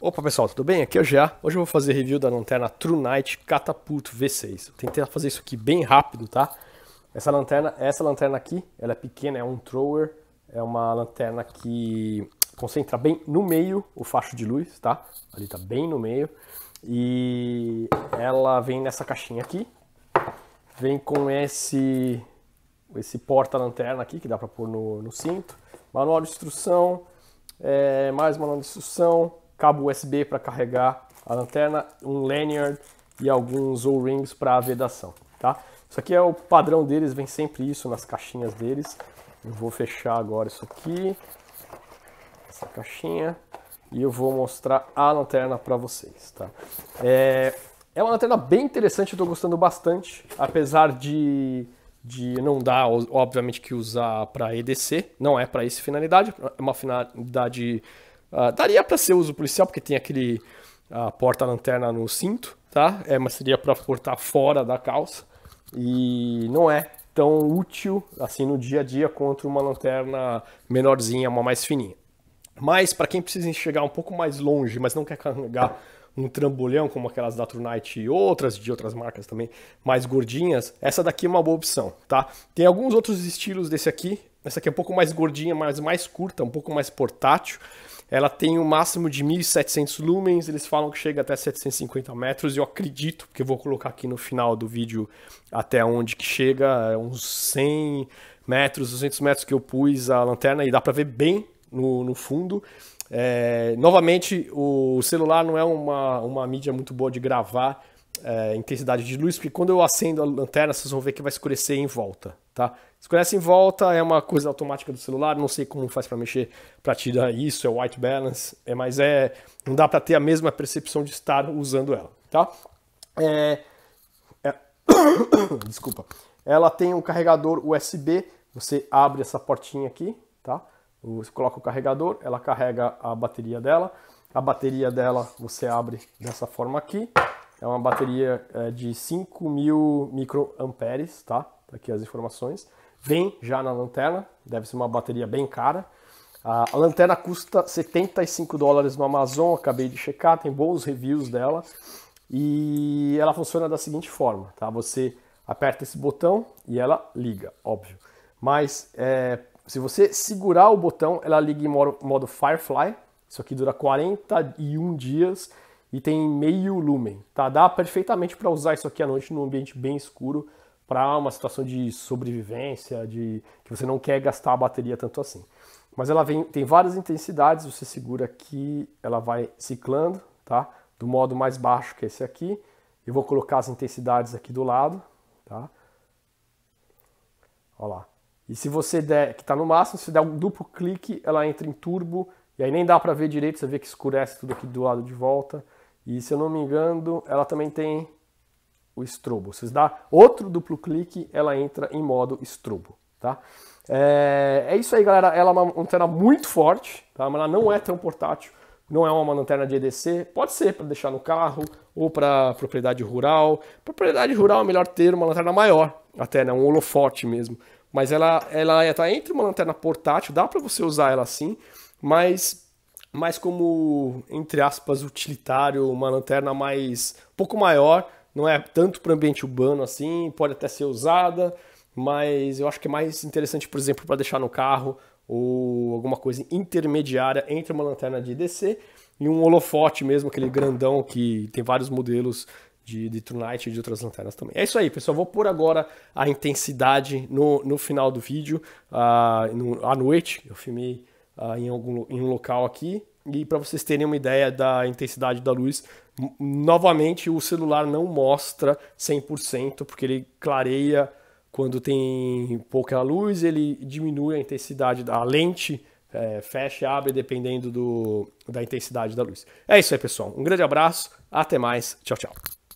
Opa pessoal, tudo bem? Aqui é o GA. Hoje eu vou fazer review da lanterna True Night Catapult V6. Vou tentar fazer isso aqui bem rápido, tá? Essa lanterna, essa lanterna aqui, ela é pequena, é um thrower, é uma lanterna que concentra bem no meio o facho de luz, tá? Ali tá bem no meio. E ela vem nessa caixinha aqui. Vem com esse esse porta-lanterna aqui, que dá para pôr no, no, cinto. Manual de instrução, é, mais manual de instrução, cabo USB para carregar a lanterna, um lanyard e alguns O-rings para a vedação, tá? Isso aqui é o padrão deles, vem sempre isso nas caixinhas deles. Eu vou fechar agora isso aqui, essa caixinha, e eu vou mostrar a lanterna para vocês, tá? É, é uma lanterna bem interessante, eu estou gostando bastante, apesar de, de não dar, obviamente, que usar para EDC, não é para essa finalidade, é uma finalidade ah, daria para ser uso policial, porque tem aquele uh, porta-lanterna no cinto, tá? É, mas seria para portar fora da calça. E não é tão útil assim no dia a dia contra uma lanterna menorzinha, uma mais fininha. Mas para quem precisa enxergar um pouco mais longe, mas não quer carregar um trambolhão como aquelas da True Night e outras de outras marcas também mais gordinhas, essa daqui é uma boa opção, tá? Tem alguns outros estilos desse aqui, essa aqui é um pouco mais gordinha, mas mais curta, um pouco mais portátil. Ela tem um máximo de 1.700 lumens, eles falam que chega até 750 metros, eu acredito, porque eu vou colocar aqui no final do vídeo até onde que chega, é uns 100 metros, 200 metros que eu pus a lanterna, e dá para ver bem no, no fundo. É, novamente, o celular não é uma, uma mídia muito boa de gravar é, intensidade de luz, porque quando eu acendo a lanterna, vocês vão ver que vai escurecer em volta, tá? Você conhece em volta, é uma coisa automática do celular, não sei como faz para mexer para tirar isso, é white balance, é, mas é não dá para ter a mesma percepção de estar usando ela, tá? É, é, desculpa. Ela tem um carregador USB, você abre essa portinha aqui, tá? Você coloca o carregador, ela carrega a bateria dela. A bateria dela você abre dessa forma aqui. É uma bateria é, de 5.000 microamperes, tá? tá aqui as informações vem já na lanterna, deve ser uma bateria bem cara. A lanterna custa 75 dólares no Amazon, acabei de checar, tem bons reviews dela. E ela funciona da seguinte forma, tá? Você aperta esse botão e ela liga, óbvio. Mas é, se você segurar o botão, ela liga em modo, Firefly. Isso aqui dura 41 dias e tem meio lumen, tá? Dá perfeitamente para usar isso aqui à noite num ambiente bem escuro para uma situação de sobrevivência, de que você não quer gastar a bateria tanto assim. Mas ela vem, tem várias intensidades, você segura aqui, ela vai ciclando, tá? Do modo mais baixo, que é esse aqui. Eu vou colocar as intensidades aqui do lado, tá? Olha lá. E se você der, que está no máximo, se der um duplo clique, ela entra em turbo, e aí nem dá para ver direito, você vê que escurece tudo aqui do lado de volta. E se eu não me engano, ela também tem o estrobo. Se dá outro duplo clique, ela entra em modo estrobo, tá? É, é isso aí, galera. Ela é uma lanterna muito forte, tá? Mas ela não é tão portátil. Não é uma lanterna de EDC. Pode ser para deixar no carro ou para propriedade rural. Propriedade rural é melhor ter uma lanterna maior, até né? um holofote mesmo. Mas ela ela está é, entre uma lanterna portátil, dá para você usar ela assim, mas mais como entre aspas utilitário, uma lanterna mais pouco maior não é tanto para ambiente urbano assim, pode até ser usada, mas eu acho que é mais interessante, por exemplo, para deixar no carro ou alguma coisa intermediária entre uma lanterna de DC e um holofote mesmo, aquele grandão que tem vários modelos de, de True Night e de outras lanternas também. É isso aí, pessoal. Vou pôr agora a intensidade no, no final do vídeo. Uh, no, à noite, eu filmei uh, em, algum, em um local aqui, e para vocês terem uma ideia da intensidade da luz, novamente o celular não mostra 100%, porque ele clareia quando tem pouca luz, ele diminui a intensidade da lente, é, fecha e abre dependendo do, da intensidade da luz. É isso aí, pessoal. Um grande abraço, até mais, tchau, tchau.